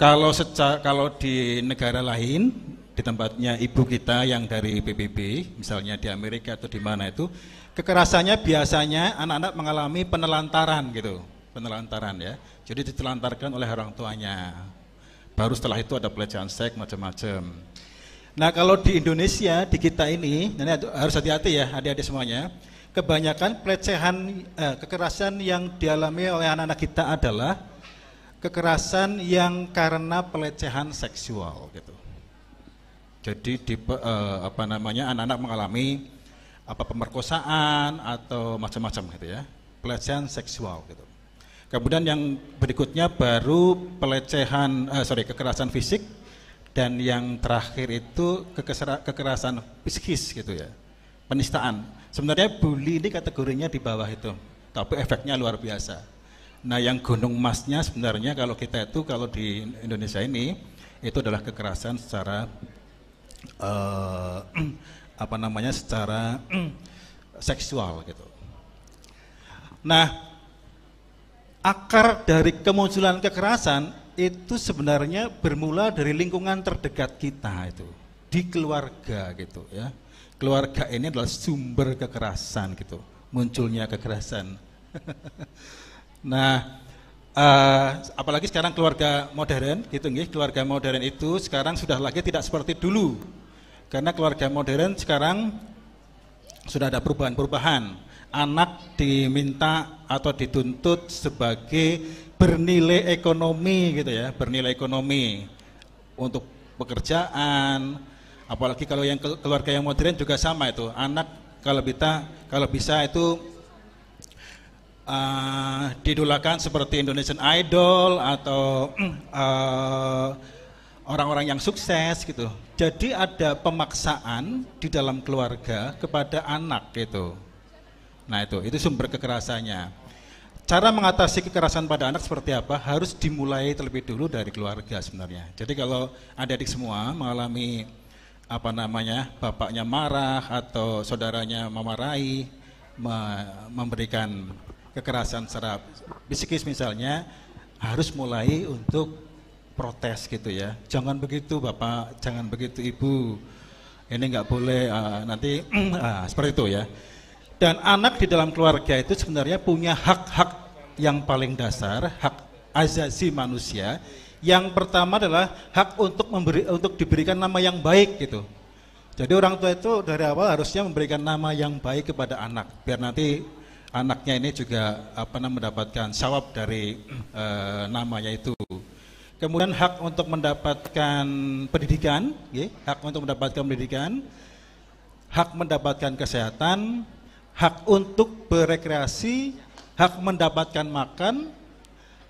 Kalau secara kalau di negara lain, di tempatnya ibu kita yang dari PBB, misalnya di Amerika atau di mana itu, kekerasannya biasanya anak-anak mengalami penelantaran gitu, penelantaran ya. Jadi ditelantarkan oleh orang tuanya. Baru setelah itu ada pelecehan seks macam-macam. Nah kalau di Indonesia, di kita ini, ini harus hati-hati ya adik-adik semuanya. Kebanyakan pelecehan, eh, kekerasan yang dialami oleh anak-anak kita adalah kekerasan yang karena pelecehan seksual gitu. Jadi di uh, apa namanya anak-anak mengalami apa pemerkosaan atau macam-macam gitu ya, pelecehan seksual gitu. Kemudian yang berikutnya baru pelecehan uh, sorry kekerasan fisik dan yang terakhir itu kekerasan psikis gitu ya, penistaan. Sebenarnya bully ini kategorinya di bawah itu, tapi efeknya luar biasa Nah, yang gunung emasnya sebenarnya kalau kita itu kalau di Indonesia ini itu adalah kekerasan secara uh, apa namanya secara uh, seksual gitu. Nah, akar dari kemunculan kekerasan itu sebenarnya bermula dari lingkungan terdekat kita itu di keluarga gitu ya. Keluarga ini adalah sumber kekerasan gitu, munculnya kekerasan. Nah, uh, apalagi sekarang keluarga modern, gitu nggih, keluarga modern itu sekarang sudah lagi tidak seperti dulu. Karena keluarga modern sekarang sudah ada perubahan-perubahan. Anak diminta atau dituntut sebagai bernilai ekonomi gitu ya, bernilai ekonomi untuk pekerjaan, apalagi kalau yang keluarga yang modern juga sama itu. Anak kalau bisa kalau bisa itu uh, didulakan seperti Indonesian Idol atau orang mm, eh, orang-orang yang sukses gitu. Jadi ada pemaksaan di dalam keluarga kepada anak gitu. Nah itu, itu sumber kekerasannya. Cara mengatasi kekerasan pada anak seperti apa harus dimulai terlebih dulu dari keluarga sebenarnya. Jadi kalau adik-adik semua mengalami apa namanya bapaknya marah atau saudaranya memarahi, memberikan kekerasan secara psikis misalnya harus mulai untuk protes gitu ya. Jangan begitu Bapak, jangan begitu Ibu. Ini nggak boleh uh, nanti uh, seperti itu ya. Dan anak di dalam keluarga itu sebenarnya punya hak-hak yang paling dasar, hak azazi manusia. Yang pertama adalah hak untuk memberi untuk diberikan nama yang baik gitu. Jadi orang tua itu dari awal harusnya memberikan nama yang baik kepada anak biar nanti anaknya ini juga apa namanya mendapatkan sawab dari e, nama yaitu kemudian hak untuk mendapatkan pendidikan ya, hak untuk mendapatkan pendidikan hak mendapatkan kesehatan hak untuk berekreasi hak mendapatkan makan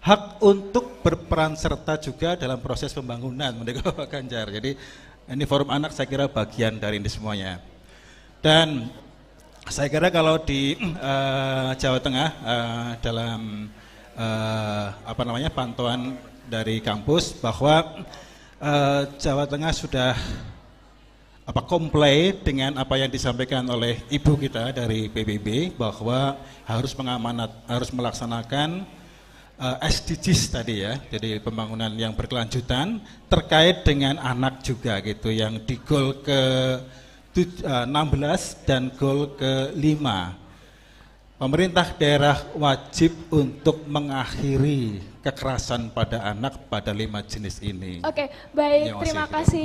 hak untuk berperan serta juga dalam proses pembangunan mendekati Pak Ganjar. Jadi ini forum anak saya kira bagian dari ini semuanya. Dan saya kira kalau di uh, Jawa Tengah uh, dalam uh, apa namanya pantauan dari kampus bahwa uh, Jawa Tengah sudah apa komplain dengan apa yang disampaikan oleh ibu kita dari PBB bahwa harus mengamanat harus melaksanakan uh, SDGs tadi ya jadi pembangunan yang berkelanjutan terkait dengan anak juga gitu yang digol ke 16 eh, dan gol ke-5. Pemerintah daerah wajib untuk mengakhiri kekerasan pada anak pada lima jenis ini. Oke, baik. Ini iya, terima kasih.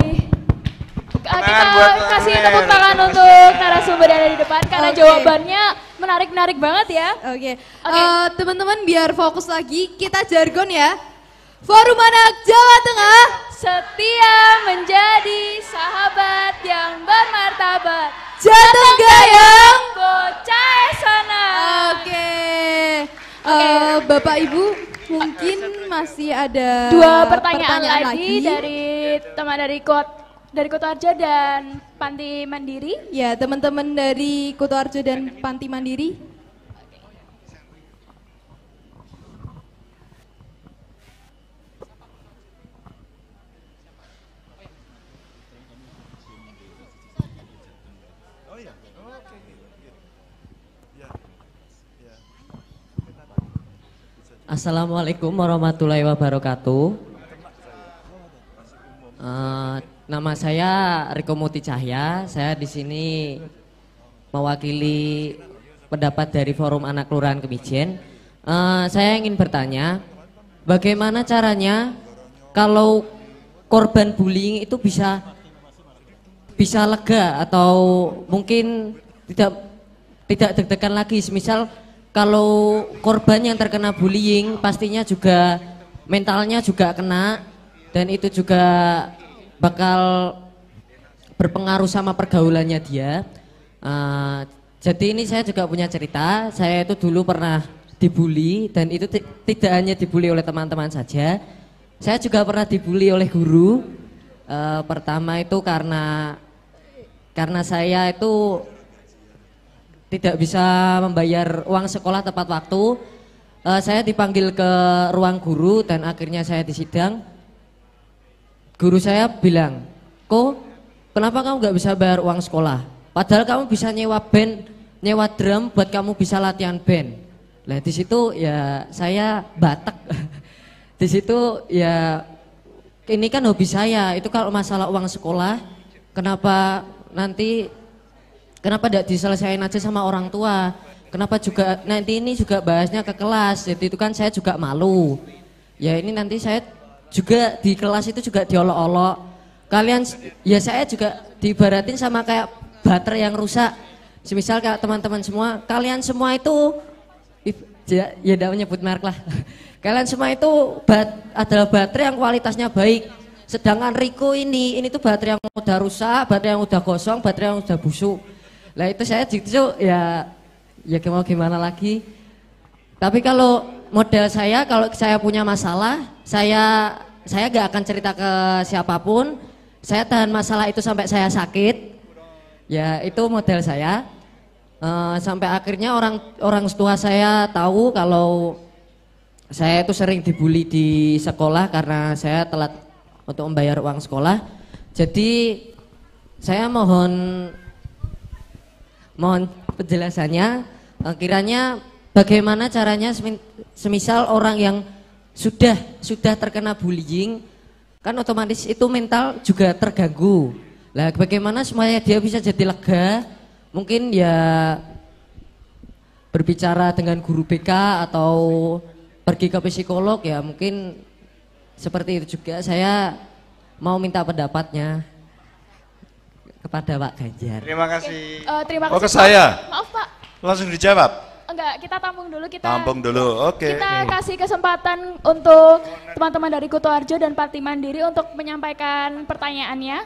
Eh, kita kasih tepuk tangan untuk narasumber yang ada di depan karena okay. jawabannya menarik-menarik banget ya. Oke. Okay. Okay. Uh, eh, teman-teman biar fokus lagi, kita jargon ya. Forum Anak Jawa Tengah setia menjadi sahabat yang bermartabat. Jatuh Gayang, bocah sana. Oke, okay. uh, eh, Bapak Ibu mungkin masih ada dua pertanyaan, pertanyaan lagi, lagi dari teman dari kot dari Kota Kutoarjo dan Panti Mandiri. Ya, teman-teman dari Kota Kutoarjo dan Panti Mandiri Assalamualaikum warahmatullahi wabarakatuh. Uh, nama saya Riko Muti Cahya. Saya di sini mewakili pendapat dari Forum Anak Kelurahan Kemijen. Uh, eh, saya ingin bertanya, bagaimana caranya kalau korban bullying itu bisa bisa lega atau mungkin tidak tidak deg-degan lagi, misal kalau korban yang terkena bullying pastinya juga mentalnya juga kena dan itu juga bakal berpengaruh sama pergaulannya dia. Uh, jadi ini saya juga punya cerita. Saya itu dulu pernah dibully dan itu tidak hanya dibully oleh teman-teman saja. Saya juga pernah dibully oleh guru. Uh, pertama itu karena karena saya itu tidak bisa membayar uang sekolah tepat waktu. Uh, saya dipanggil ke ruang guru dan akhirnya saya disidang. Guru saya bilang, "Ko, kenapa kamu nggak bisa bayar uang sekolah? Padahal kamu bisa nyewa band, nyewa drum buat kamu bisa latihan band." Lah di situ ya saya batak. di situ ya ini kan hobi saya. Itu kalau masalah uang sekolah, kenapa nanti Kenapa tidak diselesaikan aja sama orang tua? Kenapa juga nanti ini juga bahasnya ke kelas? Jadi itu kan saya juga malu. Ya ini nanti saya juga di kelas itu juga diolok-olok. Kalian ya saya juga diibaratin sama kayak baterai yang rusak. Semisal kayak teman-teman semua, kalian semua itu ya tidak ya menyebut merek lah. Kalian semua itu bat, adalah baterai yang kualitasnya baik. Sedangkan Riko ini, ini tuh baterai yang udah rusak, baterai yang udah kosong, baterai yang udah busuk lah itu saya gitu ya ya mau gimana lagi. Tapi kalau model saya kalau saya punya masalah, saya saya gak akan cerita ke siapapun. Saya tahan masalah itu sampai saya sakit. Ya itu model saya. Uh, sampai akhirnya orang orang tua saya tahu kalau saya itu sering dibully di sekolah karena saya telat untuk membayar uang sekolah. Jadi saya mohon Mohon penjelasannya. Eh, kiranya bagaimana caranya semisal orang yang sudah sudah terkena bullying kan otomatis itu mental juga terganggu. Lah bagaimana semuanya dia bisa jadi lega? Mungkin ya berbicara dengan guru BK atau pergi ke psikolog ya mungkin seperti itu juga saya mau minta pendapatnya kepada Pak Ganjar. Terima kasih. Oke, Uh, terima oh, kasih. Oh ke saya. Maaf Pak. Langsung dijawab. Enggak, kita tampung dulu kita. Tampung dulu. Oke. Okay. Kita hmm. kasih kesempatan untuk teman-teman dari Kutoarjo dan Parti Mandiri untuk menyampaikan pertanyaannya.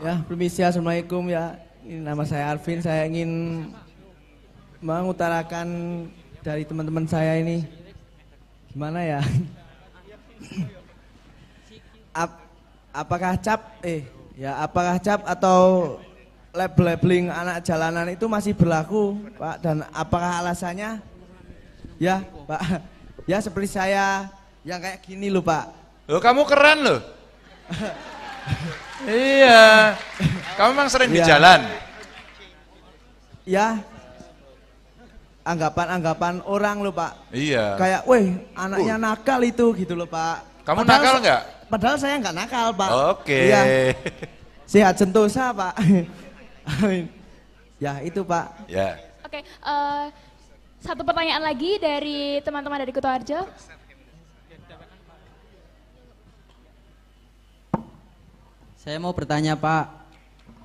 Ya, permisi. Assalamualaikum ya. Ini nama saya Arvin. Saya ingin mengutarakan dari teman-teman saya ini gimana ya? Ap, apakah cap eh Ya, apakah cap atau label-labeling anak jalanan itu masih berlaku, Pak? Dan apakah alasannya? Ya, Pak. Ya seperti saya yang kayak gini loh, Pak. Loh, kamu keren loh. iya. Kamu memang sering ya. di iya. jalan. Ya. Anggapan-anggapan orang loh, Pak. Iya. Kayak, "Weh, anaknya uh. nakal itu." gitu loh, Pak. Kamu Padahal nakal enggak? Padahal saya nggak nakal, Pak. Oke. Okay. Ya. Sehat sentosa, Pak. ya, itu, Pak. Ya. Yeah. Oke, okay, uh, eh, satu pertanyaan lagi dari teman-teman dari Arjo. Saya mau bertanya, Pak.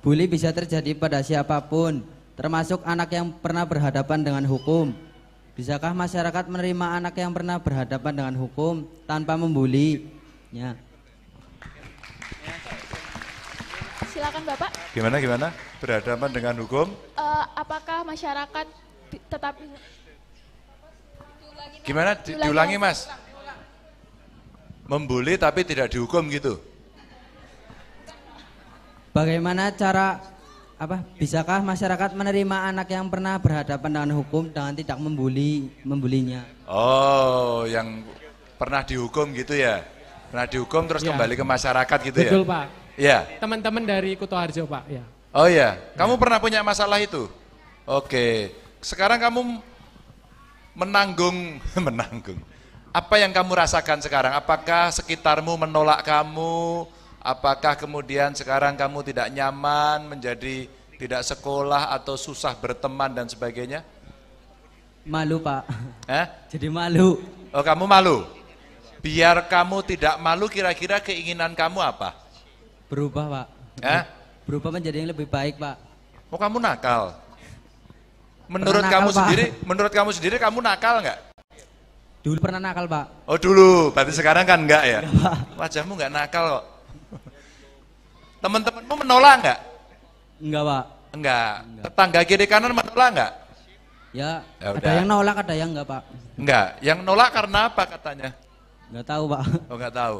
Bully bisa terjadi pada siapapun, termasuk anak yang pernah berhadapan dengan hukum. Bisakah masyarakat menerima anak yang pernah berhadapan dengan hukum tanpa membuli? Ya. silakan Bapak. Gimana gimana? Berhadapan dengan hukum? Uh, apakah masyarakat tetap Gimana di, diulangi, diulangi Mas? Membuli tapi tidak dihukum gitu. Bagaimana cara apa bisakah masyarakat menerima anak yang pernah berhadapan dengan hukum dengan tidak membuli membulinya? Oh, yang pernah dihukum gitu ya? Pernah dihukum terus ya. kembali ke masyarakat gitu Betul, ya? Betul, Pak. Ya. Teman-teman dari Kutoharjo Pak. Ya. Oh ya, kamu ya. pernah punya masalah itu? Oke. Sekarang kamu menanggung, menanggung. Apa yang kamu rasakan sekarang? Apakah sekitarmu menolak kamu? Apakah kemudian sekarang kamu tidak nyaman menjadi tidak sekolah atau susah berteman dan sebagainya? Malu, Pak. Eh? Jadi malu. Oh, kamu malu? Biar kamu tidak malu, kira-kira keinginan kamu apa? Berubah pak. Eh? Berubah menjadi yang lebih baik pak. Oh kamu nakal. Menurut pernah kamu nakal, sendiri, menurut kamu sendiri kamu nakal nggak? Dulu pernah nakal pak. Oh dulu, berarti sekarang kan nggak ya? Iya, pak. Wajahmu nggak nakal kok. Teman-temanmu menolak nggak? Enggak pak. Enggak. enggak. Tetangga kiri kanan menolak nggak? Ya, ya ada yang nolak, ada yang enggak pak. Enggak, yang nolak karena apa katanya? Enggak tahu pak. Oh enggak tahu.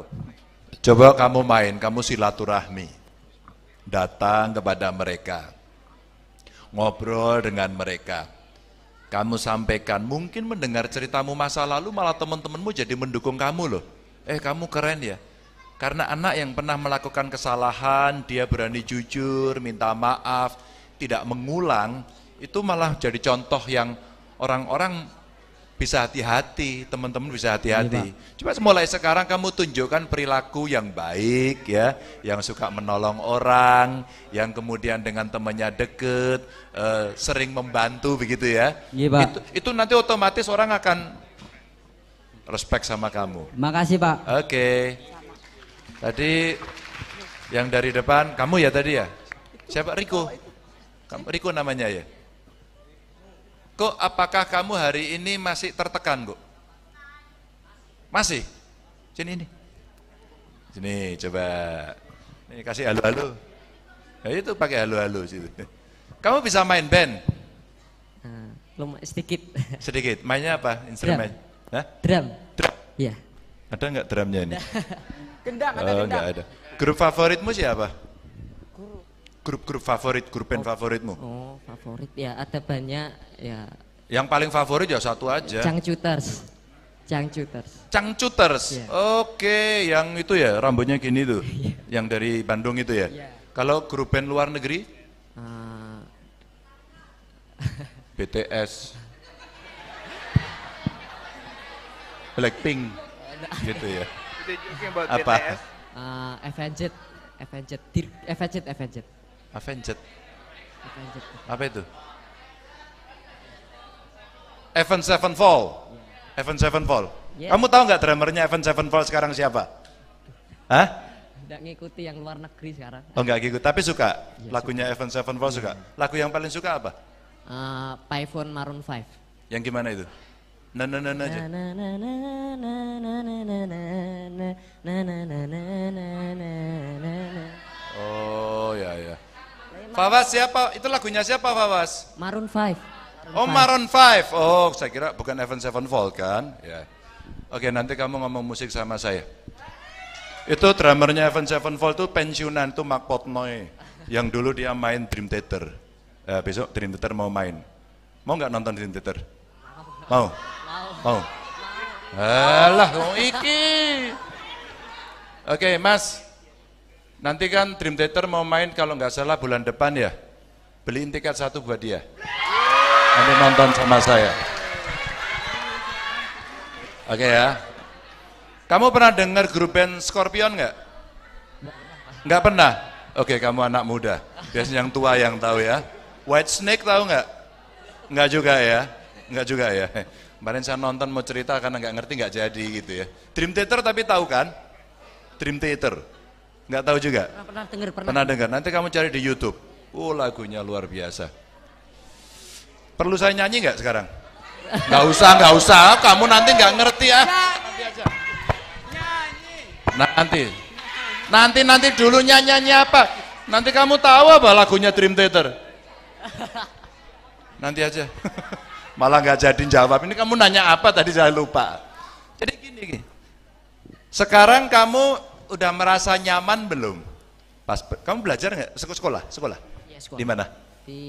Coba kamu main, kamu silaturahmi. Datang kepada mereka. Ngobrol dengan mereka. Kamu sampaikan, mungkin mendengar ceritamu masa lalu malah teman-temanmu jadi mendukung kamu loh. Eh kamu keren ya. Karena anak yang pernah melakukan kesalahan, dia berani jujur, minta maaf, tidak mengulang, itu malah jadi contoh yang orang-orang bisa hati-hati, teman-teman bisa iya, hati-hati. Coba mulai sekarang kamu tunjukkan perilaku yang baik ya, yang suka menolong orang, yang kemudian dengan temannya deket, eh, sering membantu begitu ya. Iya, Pak. Itu, itu nanti otomatis orang akan respect sama kamu. Makasih Pak. Oke. Okay. Tadi yang dari depan kamu ya tadi ya. Siapa Riko? Riko namanya ya. Kok apakah kamu hari ini masih tertekan bu? Masih? Sini ini. Sini coba. Ini kasih halo-halo. Ya itu pakai halo-halo situ. Kamu bisa main band? Eh, lumayan sedikit. Sedikit. Mainnya apa? Instrumen? Drum. Hah? Drum. Drum. Iya. Ada enggak drumnya ini? Kendang. ada oh, Enggak ada. Grup favoritmu siapa? grup-grup favorit, grup band oh, favoritmu? Oh, favorit ya ada banyak ya. Yang paling favorit ya satu aja. Changcuters. Changcuters. Changcuters. Yeah. Oke, yang itu ya rambutnya gini tuh. Iya. Yang dari Bandung itu ya. Yeah. Kalau grup band luar negeri? Uh... Ah. BTS. Blackpink. gitu ya. Apa? Uh, Avenged. Avenged. Avenged. Avenged. Avenged. Avenged. Apa itu? Evan Sevenfold. Yeah. Evan Sevenfold. Yeah. Kamu tahu nggak drummernya Evan Sevenfold sekarang siapa? Hah? Nggak ngikuti yang luar negeri sekarang. Oh nggak ngikut, tapi suka yeah, lagunya suka. Evan Sevenfold suka. Lagu yang paling suka apa? Uh, Python Maroon 5. Yang gimana itu? Na na na na aja. Oh ya ya. Fawas siapa? Itu lagunya siapa Fawas? Maroon 5. oh Maroon 5. Oh saya kira bukan Evan Sevenfold kan? Ya. Oke nanti kamu ngomong musik sama saya. Itu drummernya Evan Sevenfold itu pensiunan tuh Mark Potnoy yang dulu dia main Dream Theater. Eh, besok Dream Theater mau main. Mau nggak nonton Dream Theater? Mau. Mau. Alah, oh iki. Oke, okay, Mas. Nanti kan Dream Theater mau main kalau nggak salah bulan depan ya. Beliin tiket satu buat dia. Nanti nonton sama saya. Oke okay ya. Kamu pernah dengar grup band Scorpion nggak? Nggak pernah? Oke, okay, kamu anak muda. Biasanya yang tua yang tahu ya. White Snake tahu nggak? Nggak juga ya. Nggak juga ya. Kemarin saya nonton mau cerita karena nggak ngerti nggak jadi gitu ya. Dream Theater tapi tahu kan? Dream Theater. Nggak tahu juga? Pernah, pernah dengar. Pernah, pernah dengar. Nanti kamu cari di YouTube. Oh lagunya luar biasa. Perlu saya nyanyi nggak sekarang? Nggak usah, nggak usah. Kamu nanti nggak ngerti ya. Nanti aja. Nyanyi. Nanti. Nanti nanti dulu nyanyi, nyanyi apa? Nanti kamu tahu apa lagunya Dream Theater? Nanti aja. Malah nggak jadi jawab. Ini kamu nanya apa tadi saya lupa. Jadi gini, gini. Sekarang kamu udah merasa nyaman belum? Pas kamu belajar nggak sekolah sekolah? Ya, sekolah. Di mana? Di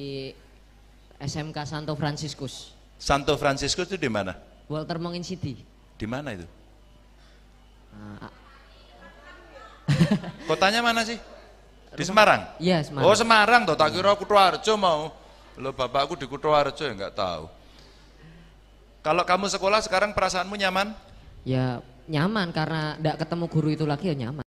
SMK Santo Franciscus. Santo Franciscus itu di mana? Walter Mongin City. Di mana itu? Ah. Kotanya mana sih? Di Semarang? Iya, Semarang. Oh, Semarang toh, tak kira Kutoarjo mau. Lo bapakku di Kutoarjo ya nggak tahu. Kalau kamu sekolah sekarang perasaanmu nyaman? Ya, nyaman karena tidak ketemu guru itu lagi ya nyaman